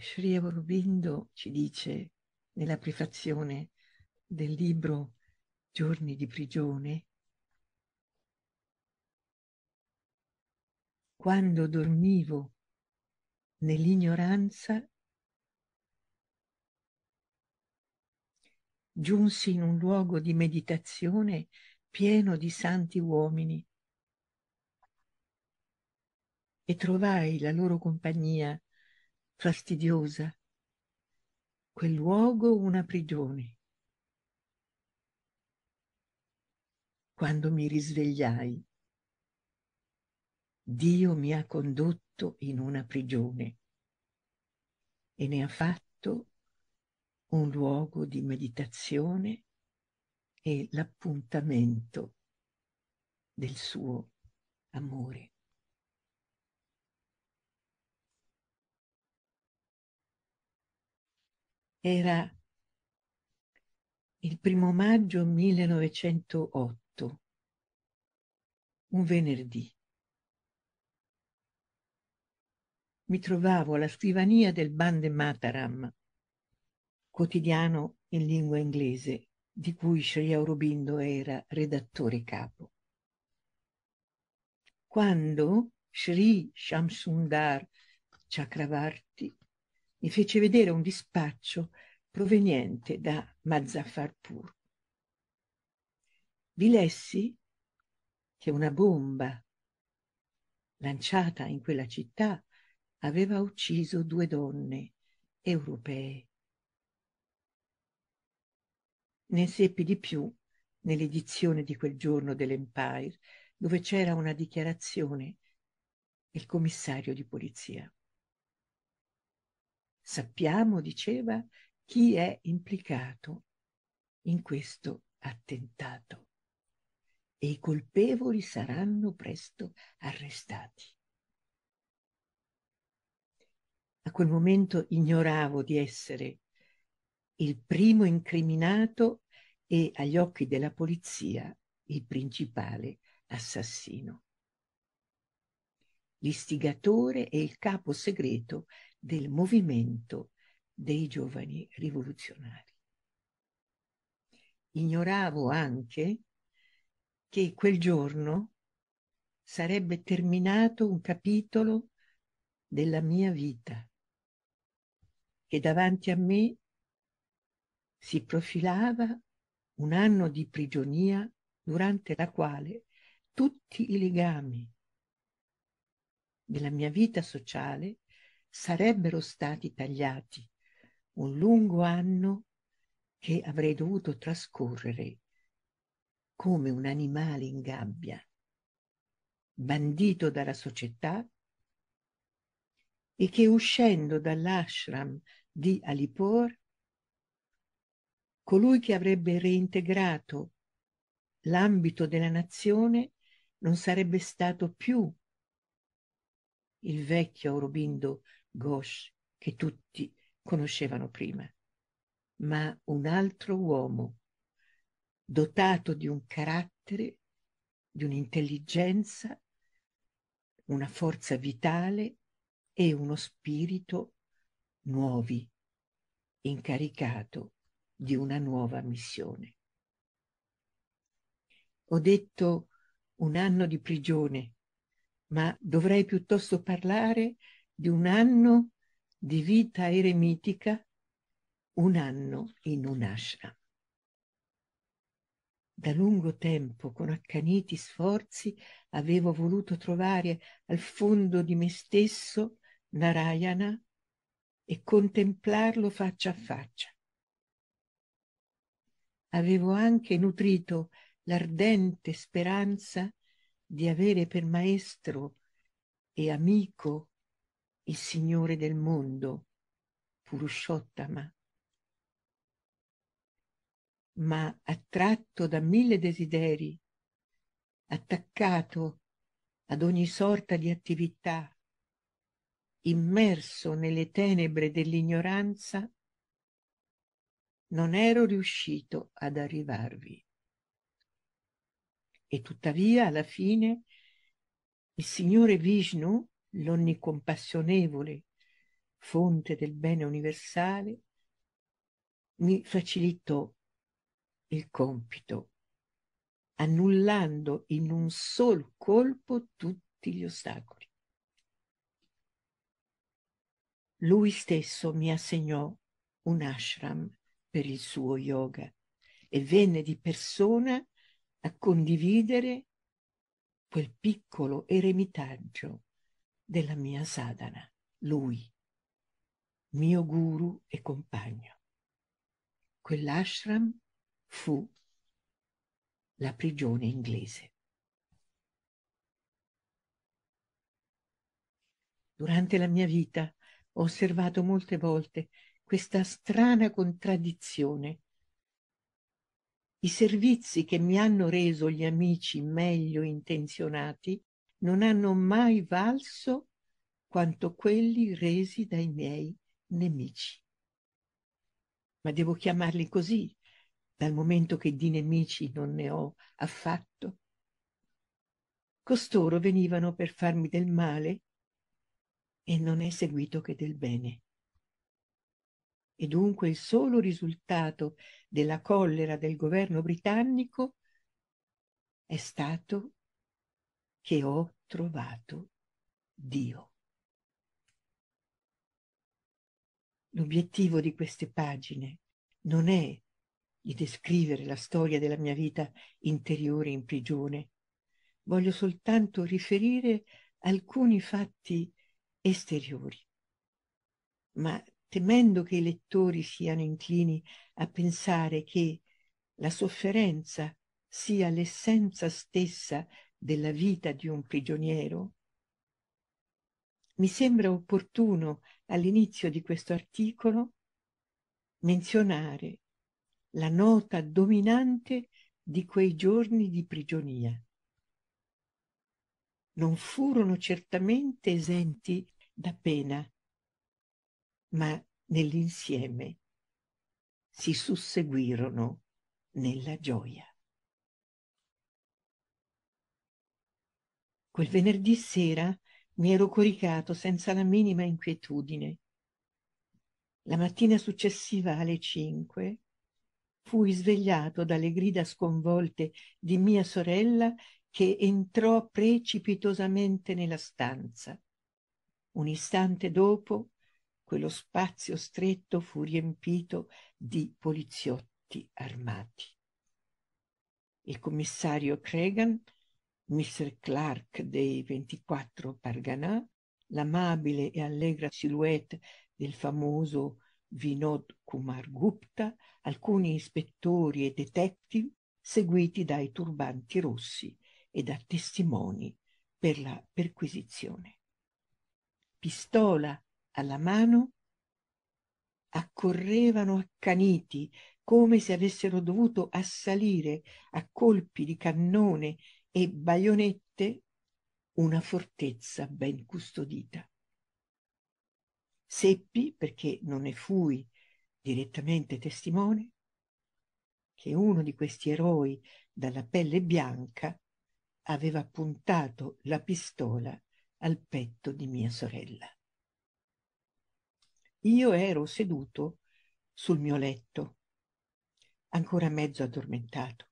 Sri Aurobindo ci dice nella prefazione del libro Giorni di prigione, quando dormivo nell'ignoranza, giunsi in un luogo di meditazione pieno di santi uomini e trovai la loro compagnia fastidiosa, quel luogo una prigione. Quando mi risvegliai, Dio mi ha condotto in una prigione e ne ha fatto un luogo di meditazione e l'appuntamento del suo amore. Era il primo maggio 1908, un venerdì. Mi trovavo alla scrivania del Bande Mataram, quotidiano in lingua inglese, di cui Sri Aurobindo era redattore capo. Quando Sri Shamsundar Chakravarti mi fece vedere un dispaccio proveniente da Mazzafarpur. Vi lessi che una bomba lanciata in quella città aveva ucciso due donne europee. Ne seppi di più nell'edizione di quel giorno dell'Empire, dove c'era una dichiarazione del commissario di polizia. Sappiamo, diceva, chi è implicato in questo attentato e i colpevoli saranno presto arrestati. A quel momento ignoravo di essere il primo incriminato e agli occhi della polizia il principale assassino. L'istigatore e il capo segreto del movimento dei giovani rivoluzionari. Ignoravo anche che quel giorno sarebbe terminato un capitolo della mia vita, che davanti a me si profilava un anno di prigionia durante la quale tutti i legami della mia vita sociale sarebbero stati tagliati un lungo anno che avrei dovuto trascorrere come un animale in gabbia, bandito dalla società e che uscendo dall'ashram di Alipur, colui che avrebbe reintegrato l'ambito della nazione non sarebbe stato più il vecchio Aurobindo Gauche che tutti conoscevano prima, ma un altro uomo dotato di un carattere, di un'intelligenza, una forza vitale e uno spirito nuovi, incaricato di una nuova missione. Ho detto un anno di prigione, ma dovrei piuttosto parlare di un anno di vita eremitica, un anno in un ashram. Da lungo tempo, con accaniti sforzi, avevo voluto trovare al fondo di me stesso Narayana e contemplarlo faccia a faccia. Avevo anche nutrito l'ardente speranza di avere per maestro e amico il Signore del mondo, Purushottama. Ma attratto da mille desideri, attaccato ad ogni sorta di attività, immerso nelle tenebre dell'ignoranza, non ero riuscito ad arrivarvi. E tuttavia alla fine il Signore Vishnu l'onnicompassionevole fonte del bene universale, mi facilitò il compito, annullando in un sol colpo tutti gli ostacoli. Lui stesso mi assegnò un ashram per il suo yoga e venne di persona a condividere quel piccolo eremitaggio della mia sadhana, lui, mio guru e compagno. Quell'ashram fu la prigione inglese. Durante la mia vita ho osservato molte volte questa strana contraddizione. I servizi che mi hanno reso gli amici meglio intenzionati non hanno mai valso quanto quelli resi dai miei nemici. Ma devo chiamarli così, dal momento che di nemici non ne ho affatto. Costoro venivano per farmi del male e non è seguito che del bene. E dunque il solo risultato della collera del governo britannico è stato che ho trovato Dio. L'obiettivo di queste pagine non è di descrivere la storia della mia vita interiore in prigione, voglio soltanto riferire alcuni fatti esteriori. Ma temendo che i lettori siano inclini a pensare che la sofferenza sia l'essenza stessa della vita di un prigioniero? Mi sembra opportuno all'inizio di questo articolo menzionare la nota dominante di quei giorni di prigionia. Non furono certamente esenti da pena, ma nell'insieme si susseguirono nella gioia. Quel venerdì sera mi ero coricato senza la minima inquietudine. La mattina successiva alle cinque fui svegliato dalle grida sconvolte di mia sorella che entrò precipitosamente nella stanza. Un istante dopo quello spazio stretto fu riempito di poliziotti armati. Il commissario Cregan Mr. Clark dei 24 Parganà, l'amabile e allegra silhouette del famoso Vinod Kumar Gupta, alcuni ispettori e detective seguiti dai turbanti rossi e da testimoni per la perquisizione. Pistola alla mano, accorrevano accaniti come se avessero dovuto assalire a colpi di cannone e baionette una fortezza ben custodita. Seppi, perché non ne fui direttamente testimone, che uno di questi eroi dalla pelle bianca aveva puntato la pistola al petto di mia sorella. Io ero seduto sul mio letto, ancora mezzo addormentato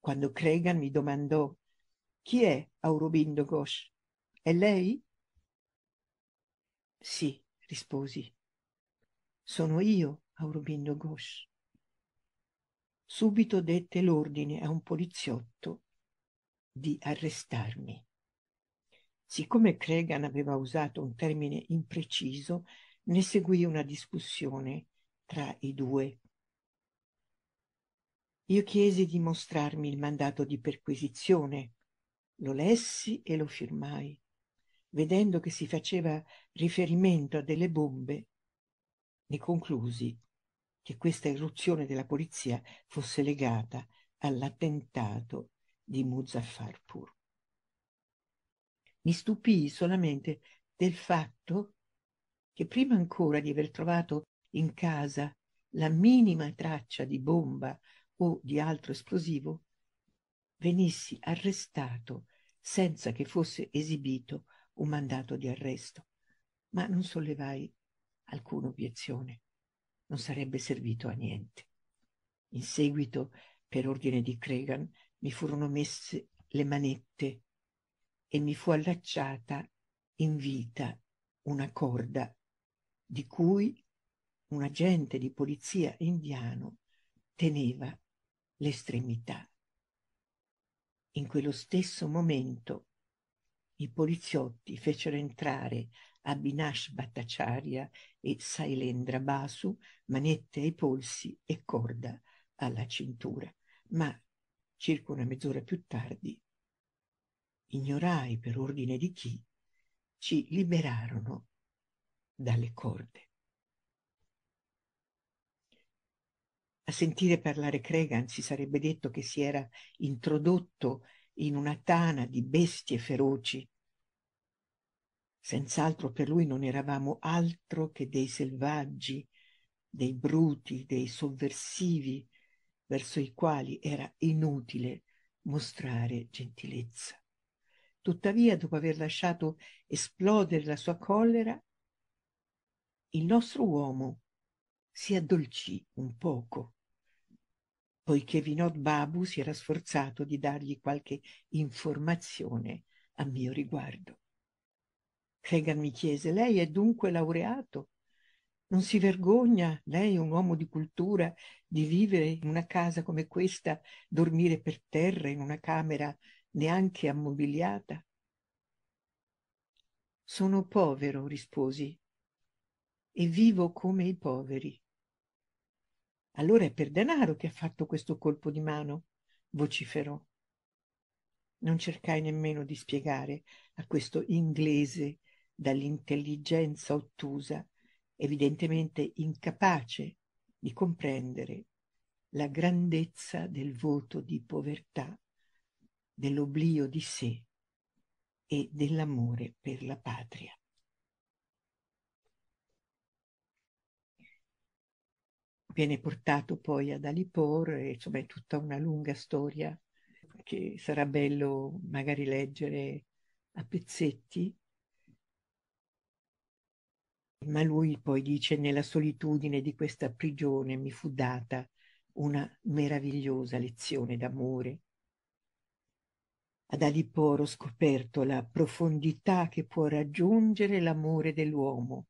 quando Cregan mi domandò chi è Aurobindo Ghosh? È lei? Sì, risposi. Sono io, Aurobindo Ghosh. Subito dette l'ordine a un poliziotto di arrestarmi. Siccome Cregan aveva usato un termine impreciso, ne seguì una discussione tra i due io chiesi di mostrarmi il mandato di perquisizione. Lo lessi e lo firmai. Vedendo che si faceva riferimento a delle bombe, ne conclusi che questa irruzione della polizia fosse legata all'attentato di Muzaffarpur. Mi stupii solamente del fatto che prima ancora di aver trovato in casa la minima traccia di bomba o di altro esplosivo, venissi arrestato senza che fosse esibito un mandato di arresto, ma non sollevai alcuna obiezione. Non sarebbe servito a niente. In seguito, per ordine di Cregan, mi furono messe le manette e mi fu allacciata in vita una corda di cui un agente di polizia indiano teneva l'estremità. In quello stesso momento i poliziotti fecero entrare Abhinash Bhattacharya e Sailendra Basu, manette ai polsi e corda alla cintura, ma circa una mezz'ora più tardi ignorai per ordine di chi ci liberarono dalle corde. A sentire parlare Cregan si sarebbe detto che si era introdotto in una tana di bestie feroci. Senz'altro per lui non eravamo altro che dei selvaggi, dei bruti, dei sovversivi, verso i quali era inutile mostrare gentilezza. Tuttavia, dopo aver lasciato esplodere la sua collera, il nostro uomo si addolcì un poco poiché Vinod Babu si era sforzato di dargli qualche informazione a mio riguardo. Regan mi chiese, lei è dunque laureato? Non si vergogna, lei un uomo di cultura, di vivere in una casa come questa, dormire per terra in una camera neanche ammobiliata? Sono povero, risposi, e vivo come i poveri. Allora è per denaro che ha fatto questo colpo di mano, vociferò. Non cercai nemmeno di spiegare a questo inglese dall'intelligenza ottusa, evidentemente incapace di comprendere la grandezza del voto di povertà, dell'oblio di sé e dell'amore per la patria. viene portato poi ad Alipor, e, insomma è tutta una lunga storia che sarà bello magari leggere a pezzetti. Ma lui poi dice nella solitudine di questa prigione mi fu data una meravigliosa lezione d'amore. Ad Alipor ho scoperto la profondità che può raggiungere l'amore dell'uomo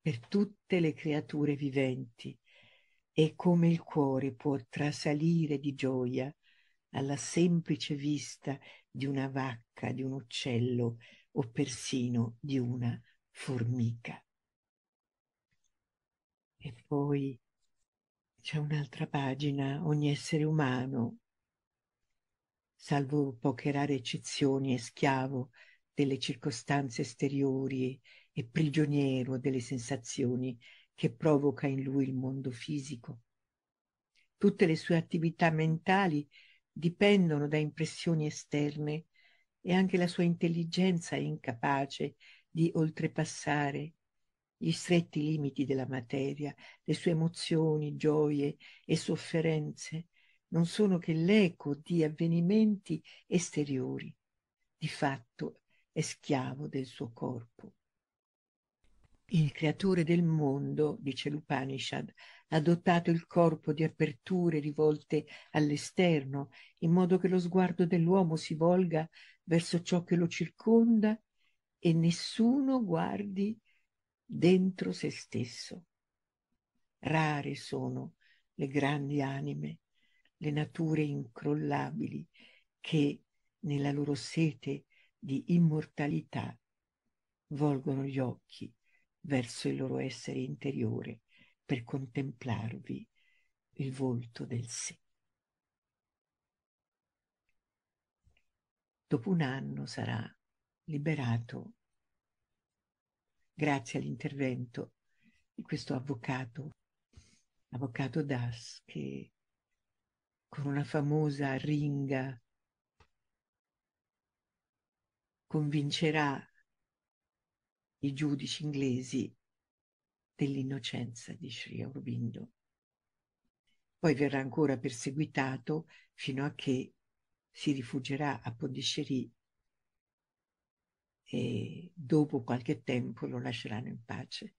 per tutte le creature viventi e come il cuore può trasalire di gioia alla semplice vista di una vacca, di un uccello o persino di una formica. E poi c'è un'altra pagina, ogni essere umano, salvo poche rare eccezioni, è schiavo delle circostanze esteriori e prigioniero delle sensazioni che provoca in lui il mondo fisico. Tutte le sue attività mentali dipendono da impressioni esterne e anche la sua intelligenza è incapace di oltrepassare gli stretti limiti della materia, le sue emozioni, gioie e sofferenze non sono che l'eco di avvenimenti esteriori. Di fatto è schiavo del suo corpo. Il creatore del mondo, dice l'Upanishad, ha dotato il corpo di aperture rivolte all'esterno, in modo che lo sguardo dell'uomo si volga verso ciò che lo circonda e nessuno guardi dentro se stesso. Rare sono le grandi anime, le nature incrollabili che, nella loro sete di immortalità, volgono gli occhi verso il loro essere interiore per contemplarvi il volto del sé. Dopo un anno sarà liberato grazie all'intervento di questo avvocato, avvocato Das, che con una famosa ringa convincerà i giudici inglesi dell'innocenza di Sri Aurobindo. Poi verrà ancora perseguitato fino a che si rifugierà a Pondicherry e dopo qualche tempo lo lasceranno in pace.